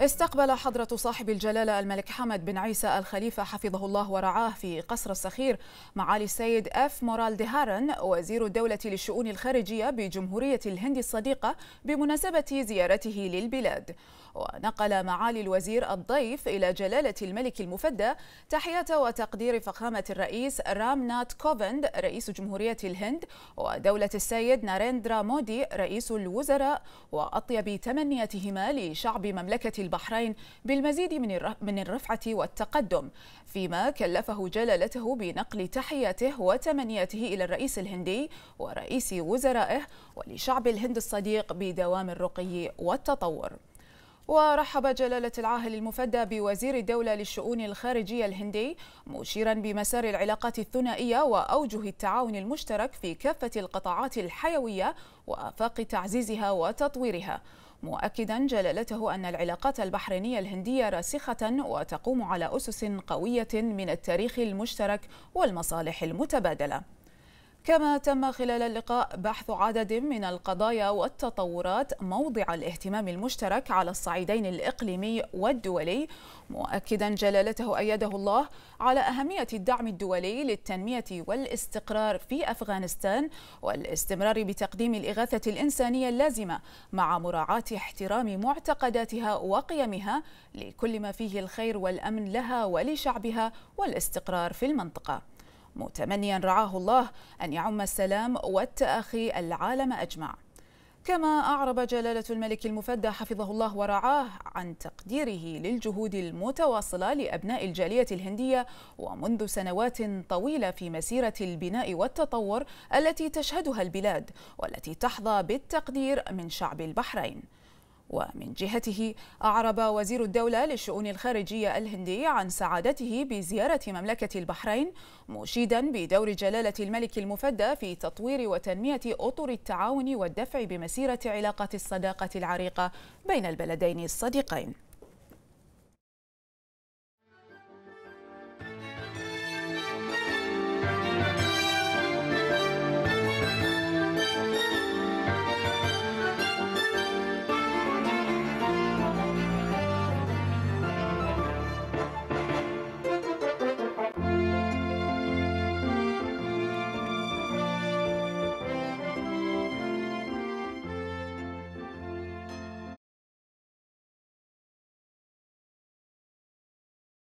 استقبل حضرة صاحب الجلالة الملك حمد بن عيسى الخليفة حفظه الله ورعاه في قصر الصخير معالي السيد اف مورال دهارن وزير الدولة للشؤون الخارجية بجمهورية الهند الصديقة بمناسبة زيارته للبلاد ونقل معالي الوزير الضيف إلى جلالة الملك المفدى تحية وتقدير فخامة الرئيس رام نات كوفند رئيس جمهورية الهند ودولة السيد ناريندرا مودي رئيس الوزراء وأطيب تمنياتهما لشعب مملكة البحرين بالمزيد من من الرفعة والتقدم فيما كلفه جلالته بنقل تحياته وتمنياته إلى الرئيس الهندي ورئيس وزرائه ولشعب الهند الصديق بدوام الرقي والتطور ورحب جلالة العاهل المفدى بوزير الدولة للشؤون الخارجية الهندي مشيرا بمسار العلاقات الثنائية وأوجه التعاون المشترك في كافة القطاعات الحيوية وآفاق تعزيزها وتطويرها مؤكدا جلالته أن العلاقات البحرينية الهندية راسخة وتقوم على أسس قوية من التاريخ المشترك والمصالح المتبادلة كما تم خلال اللقاء بحث عدد من القضايا والتطورات موضع الاهتمام المشترك على الصعيدين الإقليمي والدولي مؤكدا جلالته أيده الله على أهمية الدعم الدولي للتنمية والاستقرار في أفغانستان والاستمرار بتقديم الإغاثة الإنسانية اللازمة مع مراعاة احترام معتقداتها وقيمها لكل ما فيه الخير والأمن لها ولشعبها والاستقرار في المنطقة متمنيا رعاه الله أن يعم السلام والتأخي العالم أجمع كما أعرب جلالة الملك المفدى حفظه الله ورعاه عن تقديره للجهود المتواصلة لأبناء الجالية الهندية ومنذ سنوات طويلة في مسيرة البناء والتطور التي تشهدها البلاد والتي تحظى بالتقدير من شعب البحرين ومن جهته أعرب وزير الدولة للشؤون الخارجية الهندي عن سعادته بزيارة مملكة البحرين مشيدا بدور جلالة الملك المفدى في تطوير وتنمية أطر التعاون والدفع بمسيرة علاقة الصداقة العريقة بين البلدين الصديقين